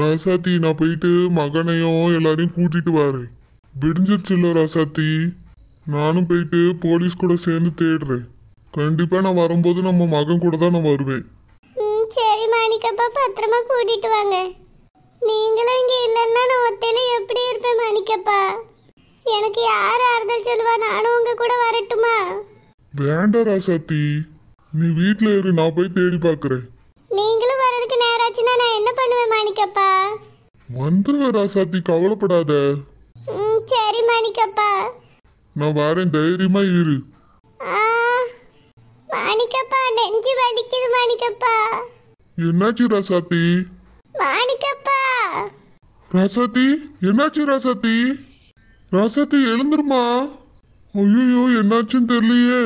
ராசாத்தி நான் போயிட்டு மகனையும் எல்லாரையும் கூட்டிட்டு வரேன் விடிஞ்சிருச்சுல்ல ராசாத்தி நானும் போயிட்டு போலீஸ் கூட சேர்ந்து தேடுறேன் கண்டிப்பா நான் வரும்போது நம்ம மகன் கூட தான் நான் வருவேன் ம் சரி மாணிக்கப்பா பத்திரமா கூட்டிட்டு வாங்க நீங்களும் இங்கே இல்லைன்னா நான் ஒத்தையில எப்படி இருப்பேன் மாணிக்கப்பா எனக்கு யார் ஆறுதல் சொல்லுவா நானும் உங்க கூட வரட்டுமா வேண்டாம் ராசாத்தி நீ வீட்டில் இரு நான் போய் தேடி பார்க்குறேன் பண்ணுவேன் மாணிக்கப்பா வந்துருவேன் ராசாத்தி கவலைப்படாத ம், சரி மாணிக்கப்பா நான் வரேன் தைரியமா இரு ஆ, மாணிக்கப்பா நெஞ்சு வலிக்குது மாணிக்கப்பா என்னாச்சு ராசாத்தி மாணிக்கப்பா ராசாத்தி என்னாச்சு ராசாத்தி ராசாத்தி எழுந்துருமா ஐயோ என்னாச்சுன்னு தெரியலையே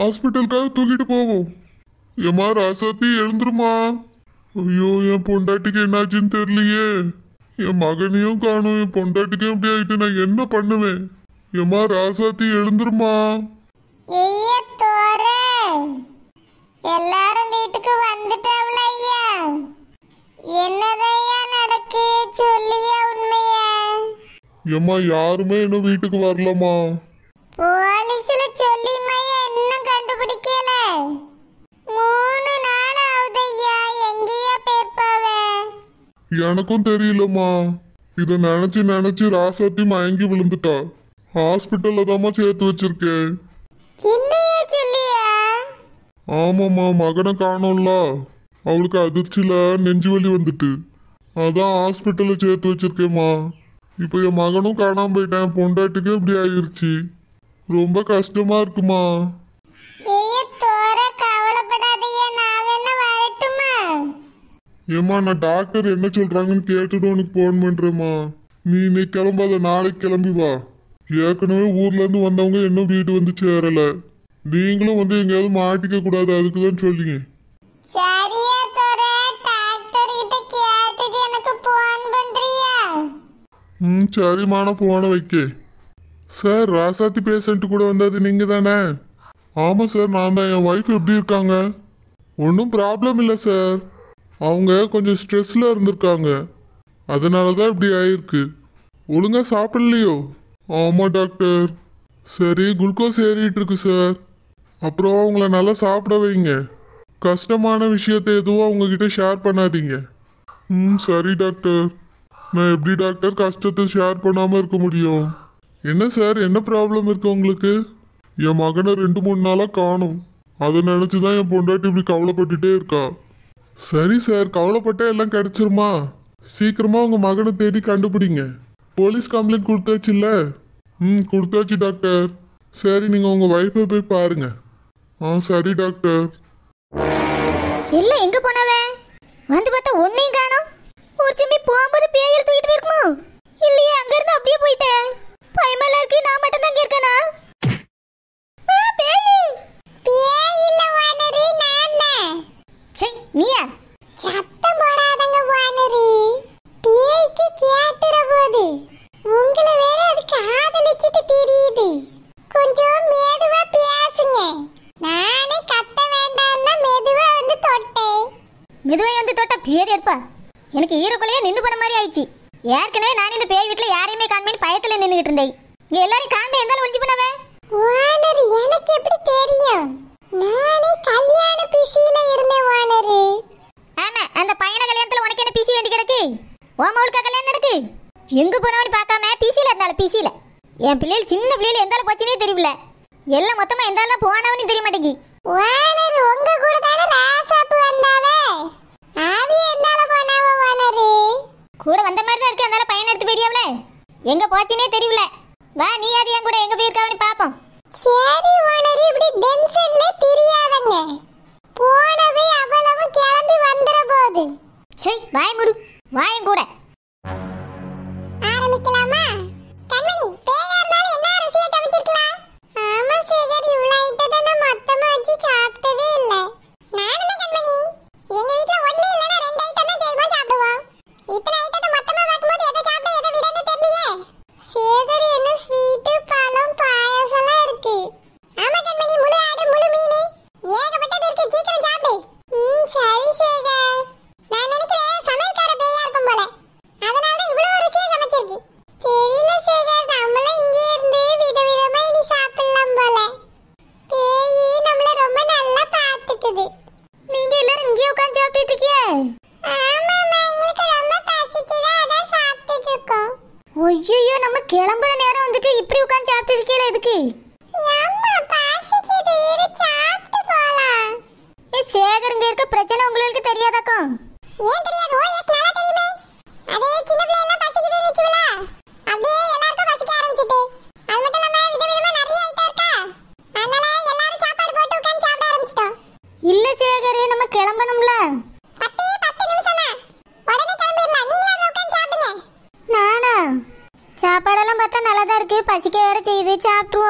ஹாஸ்பிட்டலுக்காக தூக்கிட்டு போவோம் ஏமா ராசாத்தி எழுந்துருமா ஐயோ என் பொண்டாட்டிக்கு என்னாச்சுன்னு தெரியலையே என் மகனையும் காணும் என் பொண்டாட்டிக்கும் அப்படி ஆயிட்டு நான் என்ன பண்ணுவேன் எம்மா ராசாத்தி எழுந்துருமா எல்லாரும் வீட்டுக்கு வந்துட்டாவ்ல ஐயா என்னதையா நடக்கு சொல்லியா உண்மையா ஏம்மா யாருமே இன்னும் வீட்டுக்கு வரலம்மா போலீஸ் எனக்கும் தெரியலம்மா இதை நினைச்சு நினைச்சு ராசாத்தி மயங்கி விழுந்துட்டா ஹாஸ்பிட்டல்ல தாம்மா சேர்த்து வச்சிருக்கேன் ஆமாம்மா மகனை காணோம்ல அவளுக்கு அதிர்ச்சியில நெஞ்சு வலி வந்துட்டு அதான் ஹாஸ்பிட்டல்ல சேர்த்து வச்சிருக்கேம்மா இப்போ என் மகனும் காணாம போயிட்டேன் பொண்டாட்டிக்கும் இப்படி ஆயிருச்சு ரொம்ப கஷ்டமா இருக்குமா ஏம்மா நான் டாக்டர் என்ன சொல்றாங்கன்னு கேட்டுட்டு உனக்கு ஃபோன் பண்றேம்மா நீ இன்னைக்கு கிளம்பாத நாளைக்கு கிளம்பி வா ஏற்கனவே ஊர்ல இருந்து வந்தவங்க இன்னும் வீடு வந்து சேரல நீங்களும் வந்து எங்கேயாவது மாட்டிக்க கூடாது அதுக்கு தான் சொல்லிங்க ம் சரிமான போன வைக்க சார் ராசாத்தி பேஷண்ட் கூட வந்தது நீங்க தானே ஆமாம் சார் நான் தான் என் ஒய்ஃப் எப்படி இருக்காங்க ஒன்றும் ப்ராப்ளம் இல்லை சார் அவங்க கொஞ்சம் ஸ்ட்ரெஸ்ஸில் இருந்திருக்காங்க அதனால தான் இப்படி ஆயிருக்கு ஒழுங்காக சாப்பிடலையோ ஆமாம் டாக்டர் சரி குளுக்கோஸ் ஏறிட்டு இருக்கு சார் அப்புறம் அவங்கள நல்லா சாப்பிட வைங்க கஷ்டமான விஷயத்தை எதுவும் அவங்கக்கிட்ட ஷேர் பண்ணாதீங்க ம் சரி டாக்டர் நான் எப்படி டாக்டர் கஷ்டத்தை ஷேர் பண்ணாமல் இருக்க முடியும் என்ன சார் என்ன ப்ராப்ளம் இருக்குது உங்களுக்கு என் மகனை ரெண்டு மூணு நாளாக காணும் அதை நினச்சி தான் என் பொண்டாட்டி இப்படி கவலைப்பட்டுட்டே இருக்கா சரி சார் கவலைப்பட்டே எல்லாம் கிடைச்சிருமா சீக்கிரமா உங்க மகனை தேடி கண்டுபிடிங்க போலீஸ் கம்ப்ளைண்ட் இல்ல ம் கொடுத்தாச்சு டாக்டர் சரி நீங்க உங்க வைஃபை போய் பாருங்க ஆ சரி டாக்டர் இல்ல எங்க போனவே வந்து பார்த்தா ஒன்னையும் காணோம் ஒரு சிம்மி போகும்போது பேயல் தூக்கிட்டு போயிருக்குமோ இல்லையே அங்க இருந்து அப்படியே போயிட்டேன் பயமெல்லாம் இருக்கு மிதுவை வந்து தொட்ட பேதி எடுப்பா எனக்கு ஈரக்குள்ளேயே நின்று போன மாதிரி ஆயிடுச்சு ஏற்கனவே நான் இந்த பேய் வீட்டில் யாரையுமே காண்மேன்னு பயத்தில் நின்றுகிட்டு இருந்தேன் இங்கே எல்லாரையும் காண்பே எந்தாலும் ஒழிஞ்சு போனவன் ஓனர் எனக்கு எப்படி தெரியும் நானே கல்யாண பிசியில இருந்தேன் ஓனர் ஆமா அந்த பையன கல்யாணத்துல உனக்கு என்ன பிசி வேண்டி கிடக்கு உன் மவுளுக்கா கல்யாணம் நடக்கு எங்க போனவனு பார்க்காம பிசியில இருந்தால பிசியில என் பிள்ளைகள் சின்ன பிள்ளைகள் எந்தாலும் போச்சுனே தெரியல எல்லாம் மொத்தமாக எந்தாலும் போனவனு தெரிய மாட்டேங்கி ஓனர் உங்க கூட தானே ராசாப்பு வந்தாவே ஆவி என்னால போனாவோ வனரு கூட வந்த மாதிரி தான் இருக்கு அதனால பையன் எடுத்து பெரியவளே எங்க போச்சுனே தெரியல வா நீ அது என் கூட எங்க எதுக்கு சேகருங்க இருக்க பிரச்சனை உங்களுக்கு தெரியாதாக்கும் ஏன் தெரியாது ஓ எஸ் நல்லா தெரியுமே அதே சின்ன பிள்ளை எல்லாம் பசிக்குதுன்னு வெச்சுவல அப்படியே எல்லாருக்கும் பசிக்க ஆரம்பிச்சிட்டு அது மட்டும் இல்லாம விதவிதமா நிறைய ஐட்டம் இருக்கா அதனால எல்லாரும் சாப்பாடு போட்டு உட்கார்ந்து சாப்பிட ஆரம்பிச்சிட்டோம் இல்ல சேகர் நம்ம கிளம்பணும்ல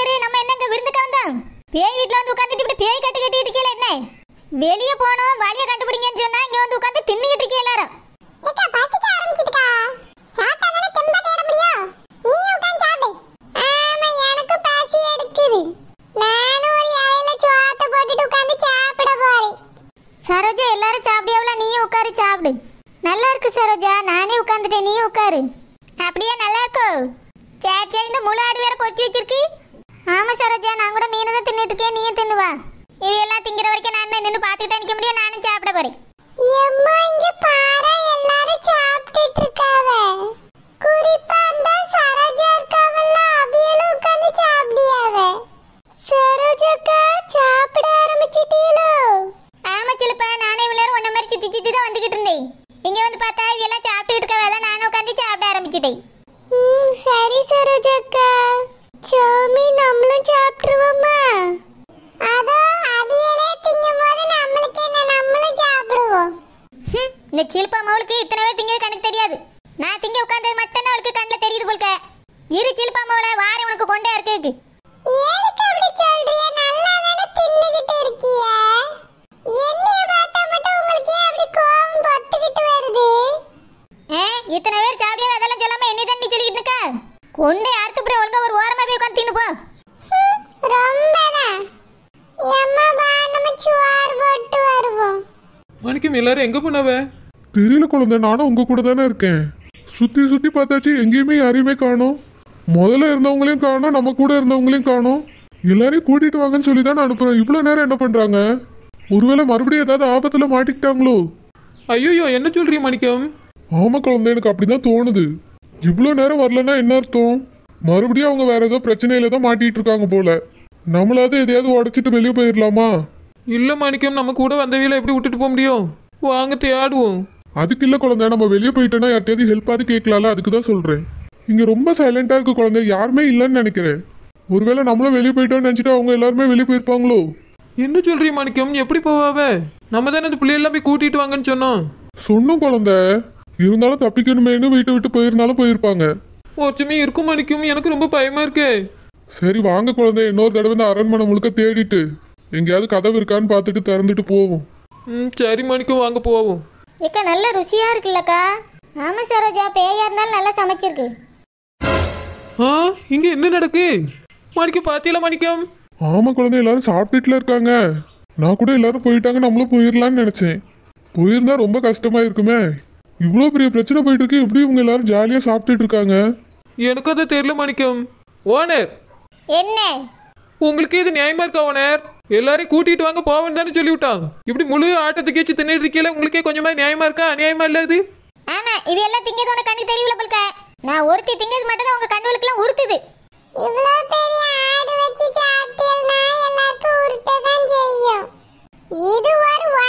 கரு நம்ம என்னங்க விருந்துக்கு வந்தோம் பேய் வீட்ல வந்து உட்கார்ந்துட்டு இப்படி பேய் கட்டு கட்டிட்டு இருக்கீல என்ன வெளிய போனோம் வழிய கண்டுபிடிங்கன்னு சொன்னா இங்க வந்து உட்கார்ந்து தின்னுகிட்டு இருக்கீல எல்லாரும் ஏக்கா பசிக்க ஆரம்பிச்சிட்டா சாப்பிட்டா தானே தெம்ப தேட முடியும் நீ உட்கார்ந்து சாப்பிடு ஆமா எனக்கு பசி எடுக்குது நானும் ஒரு இலையில சோத்த போட்டுட்டு உட்கார்ந்து சாப்பிட போறேன் சரோஜா எல்லாரும் சாப்பிடியாவல நீ உட்காரு சாப்பிடு நல்லா இருக்கு சரோஜா நானே உட்கார்ந்துட்டேன் நீ உட்காரு அப்படியே நல்லா இருக்கு சரி சரி இந்த முழு ஆடு வேற கொச்சி வச்சிருக்கு ஆமா சரோஜா நான் கூட மீனை தான் தின்னுட்டு இருக்கேன் நீயும் தின்னுவா இது எல்லாம் திங்கிற வரைக்கும் நான் தான் நின்று பார்த்துட்டு நிற்க முடியும் நானும் சாப்பிட போறேன் எம்மா இங்க பாரு எல்லாரும் சாப்பிட்டுட்டு இருக்காவ இந்த சில்பா மவளுக்கு இத்தனை பேர் திங்க கணக்கு தெரியாது நான் திங்க உட்கார்ந்தது மட்டும் தான் அவளுக்கு கண்ணில் தெரியுது போல்க இரு சில்பா மவள வாரி உனக்கு கொண்டே இருக்கு ஏனுக்கு அப்படி சொல்றிய நல்லா தானே தின்னுகிட்டு இருக்கிய என்னைய பார்த்தா மட்டும் உங்களுக்கு அப்படி கோவம் வருது ஏ இத்தனை பேர் சாப்பிடியா அதெல்லாம் சொல்லாம என்னை தான் நீ சொல்லிக்கிட்டு இருக்க கொண்டே அறுத்து அப்படியே ஒழுங்கா ஒரு ஓரமா போய் உட்காந்து போ ரொம்ப தான் எம்மா பா நம்ம சுவார் போட்டு வருவோம் உனக்கு எல்லாரும் எங்க போனவன் தெரியல குழந்தை நானும் உங்கள் கூட தானே இருக்கேன் சுற்றி சுற்றி பார்த்தாச்சு எங்கேயுமே யாரையுமே காணும் முதல்ல இருந்தவங்களையும் காணும் நம்ம கூட இருந்தவங்களையும் காணும் எல்லாரையும் கூட்டிகிட்டு வாங்கன்னு சொல்லி தான் அனுப்புறோம் இவ்வளோ நேரம் என்ன பண்ணுறாங்க ஒருவேளை மறுபடியும் ஏதாவது ஆபத்தில் மாட்டிக்கிட்டாங்களோ ஐயோ என்ன சொல்றீங்க மணிக்கம் ஆமா குழந்தை எனக்கு அப்படி தான் தோணுது இவ்வளோ நேரம் வரலன்னா என்ன அர்த்தம் மறுபடியும் அவங்க வேற ஏதோ பிரச்சனையில தான் மாட்டிட்டு இருக்காங்க போல நம்மளாவது எதையாவது உடச்சிட்டு வெளியே போயிடலாமா இல்லை மாணிக்கம் நம்ம கூட வந்தவையில எப்படி விட்டுட்டு போக முடியும் வாங்க தேடுவோம் அதுக்கு இல்லை குழந்தை நம்ம வெளியே போயிட்டோம்னா யார்ட்டையாவது ஹெல்ப்பாக கேட்கலாம் அதுக்கு தான் சொல்கிறேன் இங்கே ரொம்ப சைலண்ட்டாக இருக்கு குழந்தை யாருமே இல்லைன்னு நினைக்கிறேன் ஒருவேளை நம்மளும் வெளியே போயிட்டோம்னு நினச்சிட்டு அவங்க எல்லாருமே வெளியே போயிருப்பாங்களோ என்ன சொல்றீ மாணிக்கம் எப்படி போவாவ நம்ம தானே அந்த பிள்ளையெல்லாம் போய் கூட்டிட்டு வாங்கன்னு சொன்னோம் சொன்னோம் குழந்தை இருந்தாலும் தப்பிக்கணுமேனு வீட்டை விட்டு போயிருந்தாலும் போயிருப்பாங்க ஒற்றுமே இருக்கும் மாணிக்கம் எனக்கு ரொம்ப பயமா இருக்கு சரி வாங்க குழந்தை இன்னொரு தடவை இந்த அரண்மனை முழுக்க தேடிட்டு எங்கேயாவது கதவு இருக்கான்னு பார்த்துட்டு திறந்துட்டு போவோம் ம் சரி மாணிக்கம் வாங்க போவோம் ஏக்கா நல்ல ருசியாக இருக்குல்லக்கா ஆம சரோஜா பேயா இருந்தாலும் நல்லா சமைச்சிருக்கு ஆ இங்க என்ன நடக்கு மணிக்கு பாத்தியில மணிக்கம் ஆமா குழந்தை எல்லாரும் சாப்பிட்டுட்டுல இருக்காங்க நான் கூட எல்லாரும் போயிட்டாங்க நம்மளும் போயிடலாம்னு நினைச்சேன் போயிருந்தா ரொம்ப கஷ்டமா இருக்குமே இவ்வளோ பெரிய பிரச்சனை போயிட்டு இருக்கு எப்படி இவங்க எல்லாரும் ஜாலியா சாப்பிட்டு இருக்காங்க எனக்கு அது தெரியல மணிக்கம் ஓனர் என்ன உங்களுக்கு இது நியாயமா இருக்கா ஓனர் எல்லாரையும் கூட்டிட்டு வாங்க போவேன் தானே சொல்லிவிட்டான் இப்படி முழு ஆட்டத்தை கீச்சு தின்னுட்டு இருக்கீங்களா உங்களுக்கே கொஞ்சமா நியாயமா இருக்கா அநியாயமா இல்ல இது ஆமா இது எல்லாம் திங்கிறது தோண கண்ணு தெரியல பல்க நான் ஒருத்தி திங்கிறது மட்டும் தான் உங்க கண்ணு எல்லாம் உருத்துது இவ்ளோ பெரிய ஆடு வச்சு சாப்பிட்டீங்கன்னா எல்லாருக்கும் உறுத்த தான் செய்யும் இது ஒரு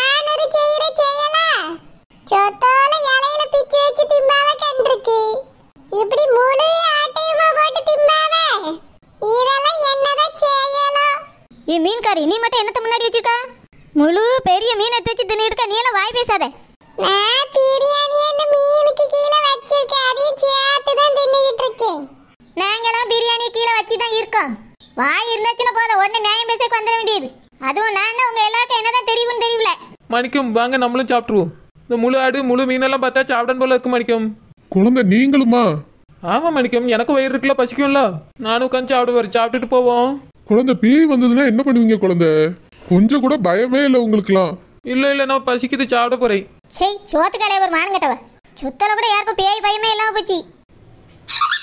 வாய் இருந்தாச்சுன்னா போதும் உடனே நியாயம் பேசக்கு வந்துட வேண்டியது அதுவும் நான் உங்க எல்லாருக்கும் என்னதான் தெரியும்னு தெரியல மணிக்கும் வாங்க நம்மளும் சாப்பிட்ருவோம் இந்த முழு ஆடு முழு மீன் எல்லாம் பார்த்தா சாப்பிடணும் போல இருக்கு மணிக்கும் குழந்தை நீங்களுமா ஆமா மணிக்கம் எனக்கு வயிறு இருக்குல்ல பசிக்கும்ல நானும் உட்காந்து சாப்பிடுவாரு சாப்பிட்டுட்டு போவோம் குழந்தை பேய் வந்ததுன்னா என்ன பண்ணுவீங்க குழந்தை கொஞ்சம் கூட பயமே இல்ல உங்களுக்குலாம் இல்ல இல்ல நான் பசிக்குது சாப்பிட போறேன் சே சோத்துக்காலே ஒரு மானம் கட்டவ சுத்தல கூட யாருக்கும் பேய் பயமே இல்லாம போச்சு